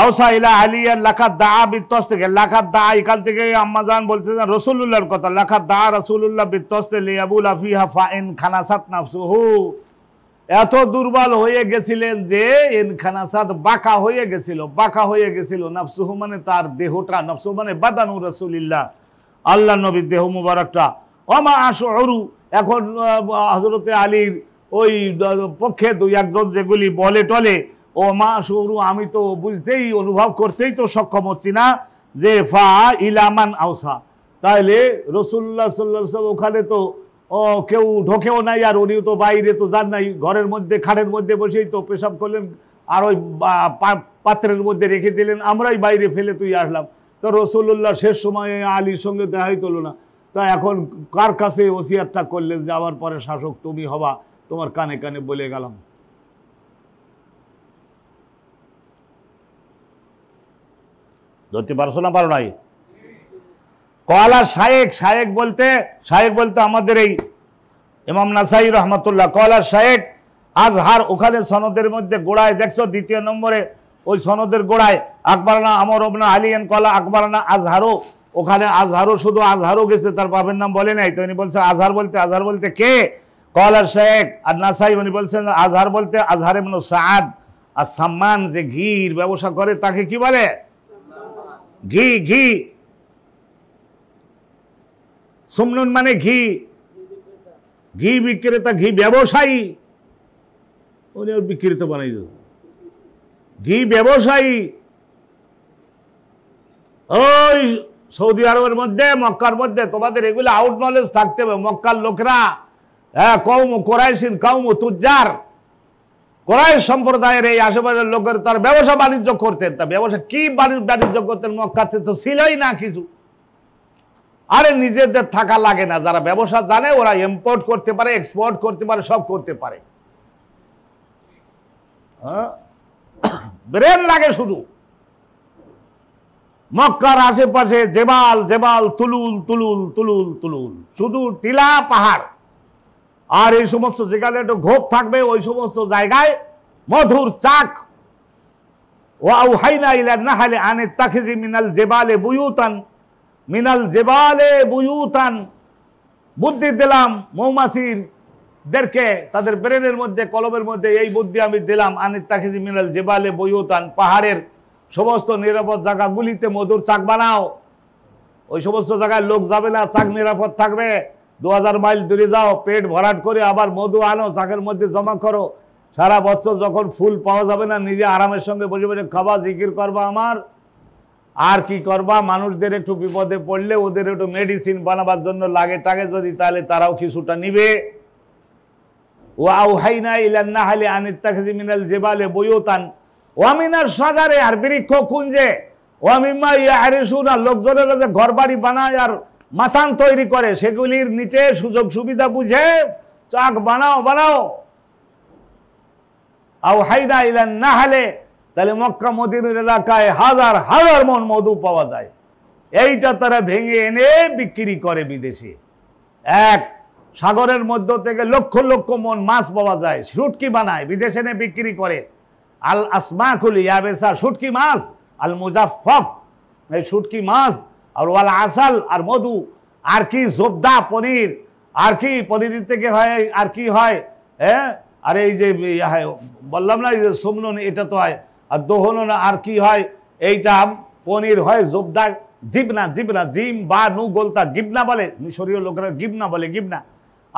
আউসা ইলা আলিয়া লাখা দা থেকে লাখা দা এখান থেকে আম্মাজান বলতেছেন রসুল্লাহর কথা লাখা দা রসুল্লাহ বিত্তস্তে লিয়াবুল আফিহা ফাইন খানাসাত নাফসুহু এত দুর্বল হয়ে গেছিলেন যে এন খানাসাত বাঁকা হয়ে গেছিল বাঁকা হয়ে গেছিল নাফসুহু মানে তার দেহটা নফসু মানে বাদানু রসুলিল্লাহ আল্লাহ নবীর দেহ মুবারকটা অমা আসো অরু এখন হজরতে আলীর ওই পক্ষে দুই একজন যেগুলি বলে টলে ও মা সৌরু আমি তো বুঝতেই অনুভব করতেই তো সক্ষম হচ্ছি না যে ফা ইলামান আউসা তাহলে রসুল্লাহ সাল্লাহ ওখানে তো ও কেউ ঢোকেও নাই আর উনিও তো বাইরে তো যান নাই ঘরের মধ্যে খাটের মধ্যে বসেই তো পেশাব করলেন আর ওই পাত্রের মধ্যে রেখে দিলেন আমরাই বাইরে ফেলে তুই আসলাম তো রসুল্লাহ শেষ সময়ে আলীর সঙ্গে দেখাই তোলো না তা এখন কার কাছে ওসিয়াতটা করলেন যে আমার পরে শাসক তুমি হবা তোমার কানে কানে বলে গেলাম ধরতে পারছো না পারো নাই কলা শায়েক শায়েক বলতে শায়েক বলতে আমাদের এই ইমাম নাসাই রহমতুল্লাহ কয়লা শায়েক আজহার ওখানে সনদের মধ্যে গোড়ায় দেখছো দ্বিতীয় নম্বরে ওই সনদের গোড়ায় আকবরানা আমর অবনা আলিয়ান কলা আকবরানা আজহারো ওখানে আজহারও শুধু আজহারও গেছে তার বাপের নাম বলে নাই তো উনি বলছে আজহার বলতে আজহার বলতে কে কলার শেখ আর নাসাই উনি বলছেন আজহার বলতে আজহার এমন সাদ আর সাম্মান যে ঘির ব্যবসা করে তাকে কি বলে ঘি ঘি সুমনুন মানে ঘি ঘি বিক্রেতা ঘি ব্যবসায়ী উনি ওর বিক্রেতা বানাই দিত ঘি ব্যবসায়ী ওই সৌদি আরবের মধ্যে মক্কার মধ্যে তোমাদের এগুলো আউট নলেজ থাকতে হবে মক্কার লোকরা হ্যাঁ কৌম কোরাইশিন কৌম তুজ্জার কোরআন সম্প্রদায়ের এই আশেপাশের লোকের তার ব্যবসা বাণিজ্য করতেন তা ব্যবসা কি বাণিজ্য করতেন মক্কাতে তো ছিলই না কিছু আরে নিজেদের থাকা লাগে না যারা ব্যবসা জানে ওরা ইম্পোর্ট করতে পারে এক্সপোর্ট করতে পারে সব করতে পারে হ্যাঁ? ব্রেন লাগে শুধু মক্কার আশেপাশে জেবাল জেবাল তুলুল তুলুল তুলুল তুলুল শুধু টিলা পাহাড় আর এই সমস্ত যেখানে একটু ঘোপ থাকবে ওই সমস্ত জায়গায় মধুর চাক ওয়াউহাইনা ইলা নাহালে আনে তাখিজি মিনাল জেবালে বুয়ুতান মিনাল জেবালে বুয়ুতান বুদ্ধি দিলাম মৌমাছির দেরকে তাদের ব্রেনের মধ্যে কলমের মধ্যে এই বুদ্ধি আমি দিলাম আনে তাখিজি মিনাল জেবালে বুয়ুতান পাহাড়ের সমস্ত নিরাপদ জায়গাগুলিতে মধুর চাক বানাও ওই সমস্ত জায়গায় লোক যাবে না চাক নিরাপদ থাকবে দু মাইল দূরে যাও পেট ভরাট করে আবার মধু আনো শাকের মধ্যে জমা করো সারা বছর যখন ফুল পাওয়া যাবে না নিজে আরামের সঙ্গে বসে বসে খাবা জিকির করবা আমার আর কি করবা মানুষদের একটু বিপদে পড়লে ওদের একটু মেডিসিন বানাবার জন্য লাগে টাগে যদি তাহলে তারাও কিছুটা নিবে ও না ইলান্না হালে আনিত্তাখি মিনাল জেবালে তান ওয়ামিনার সাদারে আর বৃক্ষ কুঞ্জে ওয়ামিমা ইয়া আরে সুনা লোকজনেরা যে ঘর বাড়ি বানায় আর মাচান তৈরি করে সেগুলির নিচে সুযোগ সুবিধা বুঝে চাক বানাও বানাও আও হাইদা ইলেন না হলে তাহলে মক্কা মদিনের এলাকায় হাজার হাজার মন মধু পাওয়া যায় এইটা তারা ভেঙে এনে বিক্রি করে বিদেশে এক সাগরের মধ্য থেকে লক্ষ লক্ষ মন মাছ পাওয়া যায় সুটকি বানায় বিদেশে এনে বিক্রি করে আল আসমাকুল ইয়াবেসা সুটকি মাছ আল মুজাফফ এই সুটকি মাছ আর ওয়াল আসাল আর মধু আর কি জোবদা পনির আর কি পনির থেকে হয় আর কি হয় হ্যাঁ আর এই যে বললাম না এই যে সুমনুন এটা তো হয় আর দোহনুন আর কি হয় এইটা পনির হয় জোবদা জিবনা জিবনা জিম বা নু গোলতা গিবনা বলে মিশরীয় লোকেরা গিবনা বলে গিবনা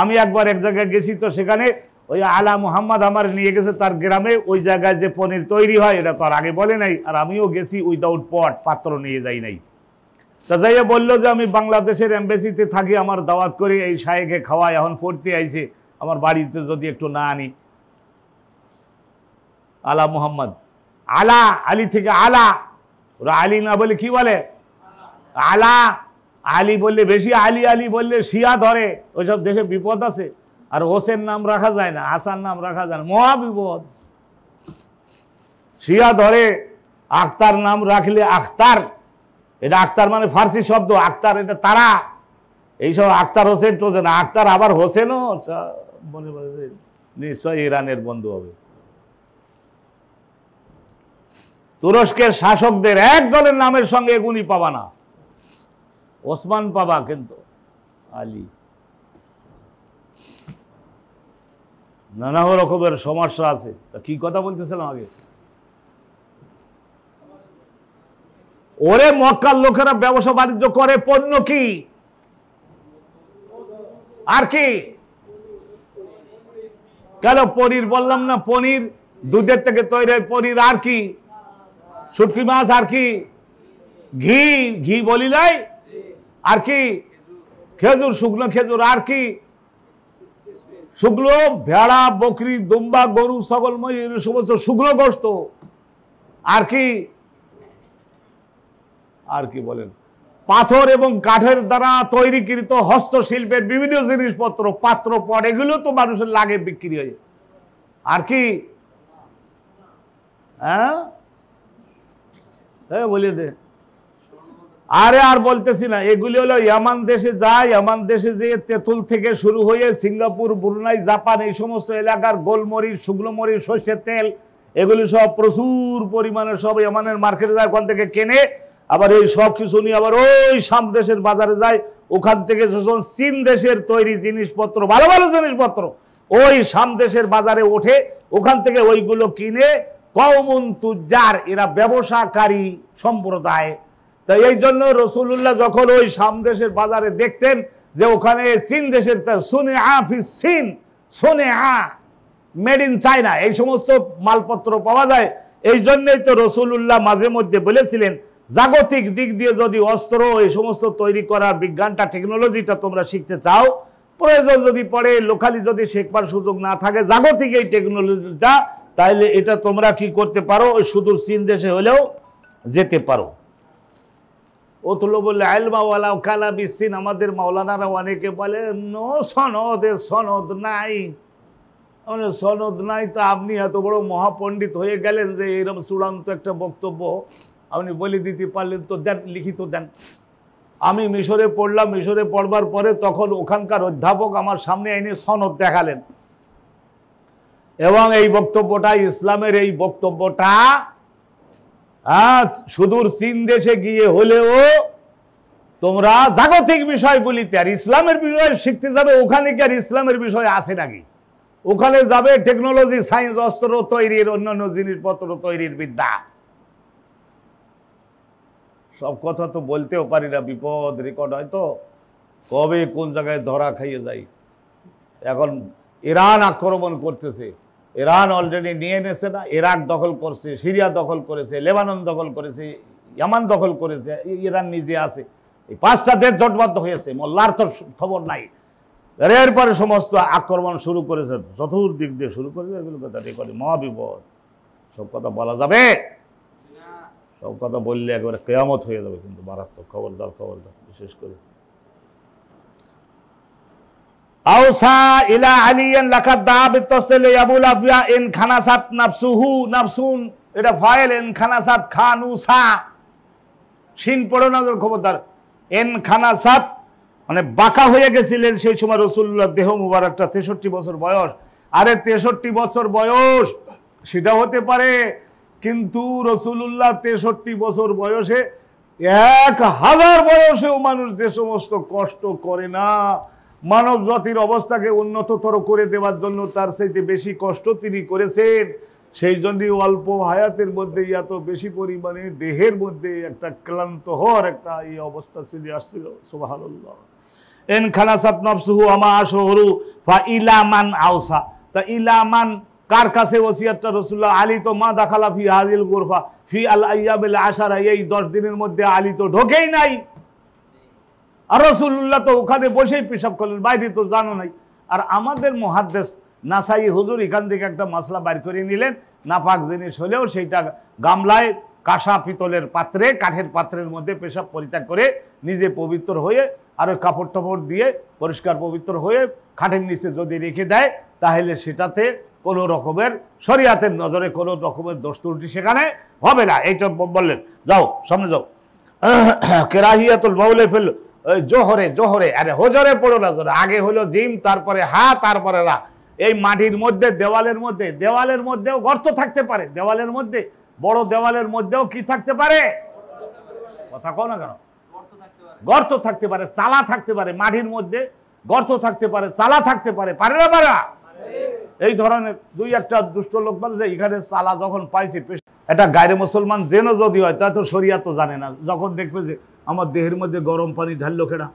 আমি একবার এক জায়গায় গেছি তো সেখানে ওই আলা মুহাম্মদ আমার নিয়ে গেছে তার গ্রামে ওই জায়গায় যে পনির তৈরি হয় এটা তো আর আগে বলে নাই আর আমিও গেছি উইদাউট পট পাত্র নিয়ে যাই নাই তা বলল বললো যে আমি বাংলাদেশের এম্বাসিতে থাকি আমার দাওয়াত করে এই সাহেকে খাওয়াই এখন পড়তে আইছে আমার বাড়িতে যদি একটু না আনি আলা মোহাম্মদ আলা আলী থেকে আলা ওরা আলী না বলে কি বলে আলা আলী বললে বেশি আলী আলী বললে শিয়া ধরে ওইসব দেশে বিপদ আছে আর হোসেন নাম রাখা যায় না হাসান নাম রাখা যায় না মহাবিপদ শিয়া ধরে আক্তার নাম রাখলে আক্তার এটা আক্তার মানে ফার্সি শব্দ আক্তার এটা তারা এইসব আক্তার হোসেন টোসেন আক্তার আবার হোসেনও আচ্ছা, মনে নিশ্চয় ইরানের বন্ধু হবে তুরস্কের শাসকদের এক দলের নামের সঙ্গে এগুনি পাবা না ওসমান পাবা কিন্তু আলী নানা রকমের সমস্যা আছে তা কি কথা বলতেছিলাম আগে ওরে মক্কার লোকেরা ব্যবসা বাণিজ্য করে পণ্য কি আর কি কেন পনির বললাম না পনির দুধের থেকে তৈরি হয় পনির আর কি শুটকি মাছ আর কি ঘি ঘি বলি নাই আর কি খেজুর শুকনো খেজুর আর কি শুকনো ভেড়া বকরি দুম্বা গরু সকল ময়ূর সমস্ত শুকনো গোস্ত আর কি আর কি বলেন পাথর এবং কাঠের দ্বারা তৈরিকৃত হস্তশিল্পের বিভিন্ন জিনিসপত্র পাত্র পট এগুলো তো মানুষের লাগে বিক্রি হয়ে আর কি হ্যাঁ, হ্যাঁ দে আরে আর বলতেছি না এগুলি হলো ইয়ামান দেশে যায় ইয়ামান দেশে যেয়ে তেঁতুল থেকে শুরু হয়ে সিঙ্গাপুর ব্রুনাই জাপান এই সমস্ত এলাকার গোলমরিচ শুকনো মরিচ সর্ষের তেল এগুলি সব প্রচুর পরিমাণে সব ইয়ামানের মার্কেটে যায় ওখান থেকে কেনে আবার এই সব কিছু নিয়ে আবার ওই সাম দেশের বাজারে যায় ওখান থেকে যখন চীন দেশের তৈরি জিনিসপত্র ভালো ভালো জিনিসপত্র ওই সাম দেশের বাজারে ওঠে ওখান থেকে ওইগুলো কিনে কমন তুজার এরা ব্যবসাকারী সম্প্রদায় তাই এই জন্য রসুল্লাহ যখন ওই সাম দেশের বাজারে দেখতেন যে ওখানে চীন দেশের সোনে আ চীন সোনে আ মেড ইন চায়না এই সমস্ত মালপত্র পাওয়া যায় এই জন্যই তো রসুল্লাহ মাঝে মধ্যে বলেছিলেন জাগতিক দিক দিয়ে যদি অস্ত্র এই সমস্ত তৈরি করা বিজ্ঞানটা টেকনোলজিটা তোমরা শিখতে চাও প্রয়োজন যদি পড়ে লোকালি যদি শেখবার সুযোগ না থাকে জাগতিক এই টেকনোলজিটা তাহলে এটা তোমরা কি করতে পারো ওই সুদূর চীন দেশে হলেও যেতে পারো ও ওতলবুল আলমাওয়ালা কালা বিশ্বিন আমাদের মাওলানারা অনেকে বলে নো সনদ এ সনদ নাই সনদ নাই তো আপনি এত বড় মহাপণ্ডিত হয়ে গেলেন যে এরকম চূড়ান্ত একটা বক্তব্য আপনি বলে দিতে পারলেন তো দেন লিখিত দেন আমি মিশরে পড়লাম মিশরে পড়বার পরে তখন ওখানকার অধ্যাপক আমার সামনে এনে সনদ দেখালেন এবং এই বক্তব্যটা ইসলামের এই বক্তব্যটা হ্যাঁ, সুদূর চীন দেশে গিয়ে হলেও তোমরা জাগতিক বিষয়গুলিতে আর ইসলামের বিষয় শিখতে যাবে ওখানে কি আর ইসলামের বিষয় আছে নাকি ওখানে যাবে টেকনোলজি সায়েন্স অস্ত্র তৈরির অন্যান্য জিনিসপত্র তৈরির বিদ্যা সব কথা তো বলতেও পারি না বিপদ রেকর্ড হয়তো কবে কোন জায়গায় ধরা খাইয়ে যাই এখন ইরান আক্রমণ করতেছে ইরান অলরেডি নিয়ে এনেছে না ইরাক দখল করছে সিরিয়া দখল করেছে লেবানন দখল করেছে ইয়ামান দখল করেছে ইরান নিজে আছে এই পাঁচটা দেশ জটবদ্ধ হয়েছে মোল্লার তো খবর নাই এরপরে সমস্ত আক্রমণ শুরু করেছে চতুর্দিক দিয়ে শুরু করেছে এগুলো কথা রেকর্ড মহাবিপদ সব কথা বলা যাবে সব কথা বললে একেবারে কেয়ামত হয়ে যাবে কিন্তু মারাত্মক খবরদার খবরদার বিশেষ করে এন মানে বাঁকা হয়ে গেছিলেন সেই সময় রসুল্লাহ দেহ মুবারকটা তেষট্টি বছর বয়স আরে তেষট্টি বছর বয়স সেটা হতে পারে কিন্তু রসুল্লাহ তেষট্টি বছর বয়সে এক হাজার বয়সেও মানুষ যে সমস্ত কষ্ট করে না মানব জাতির অবস্থাকে উন্নততর করে দেওয়ার জন্য তার সেইতে বেশি কষ্ট তিনি করেছেন সেই জন্যই অল্প হায়াতের মধ্যে এত বেশি পরিমাণে দেহের মধ্যে একটা ক্লান্ত হওয়ার একটা এই অবস্থা চলে আসছিল সোভাহ এন খালাসাত নবসুহু আমা আসহরু ফা ইলামান আওসা তা ইলামান কার কাছে ওসিয়াতটা রসুল্লাহ আলী তো মা দাখালা ফি হাজিল গোরফা ফি আল আয়াবিল আশারা এই দশ দিনের মধ্যে আলী তো ঢোকেই নাই আর রসুল্লাহ তো ওখানে বসেই পেশাব করলেন বাইরে তো জানো নাই আর আমাদের মহাদ্দেশ নাসাই হুজুর এখান থেকে একটা মশলা বাইর করে নিলেন নাপাক জিনিস হলেও সেইটা গামলায় কাঁসা পিতলের পাত্রে কাঠের পাত্রের মধ্যে পেশাব পরিত্যাগ করে নিজে পবিত্র হয়ে আর ওই কাপড় টাপড় দিয়ে পরিষ্কার পবিত্র হয়ে খাটের নিচে যদি রেখে দেয় তাহলে সেটাতে কোনো রকমের শরিয়াতের নজরে কোনো রকমের দোষ ত্রুটি সেখানে হবে না এইটা বললেন যাও সামনে যাও কেরাহিয়াতুল বাউলে ফেল জোহরে জোহরে আরে হোজরে পড়ো না জোরে আগে হলো জিম তারপরে হা তারপরে রা এই মাটির মধ্যে দেওয়ালের মধ্যে দেওয়ালের মধ্যেও গর্ত থাকতে পারে দেওয়ালের মধ্যে বড় দেওয়ালের মধ্যেও কি থাকতে পারে কথা কো না কেন গর্ত থাকতে পারে চালা থাকতে পারে মাটির মধ্যে গর্ত থাকতে পারে চালা থাকতে পারে পারে না পারে এই ধরনের দুই একটা দুষ্ট লোক মানে যে এখানে চালা যখন পাইছে এটা গায়ে মুসলমান জেনে যদি হয় তা তো সরিয়া তো জানে না যখন দেখবে যে আমার দেহের মধ্যে গরম পানি ঢাললো খেড়া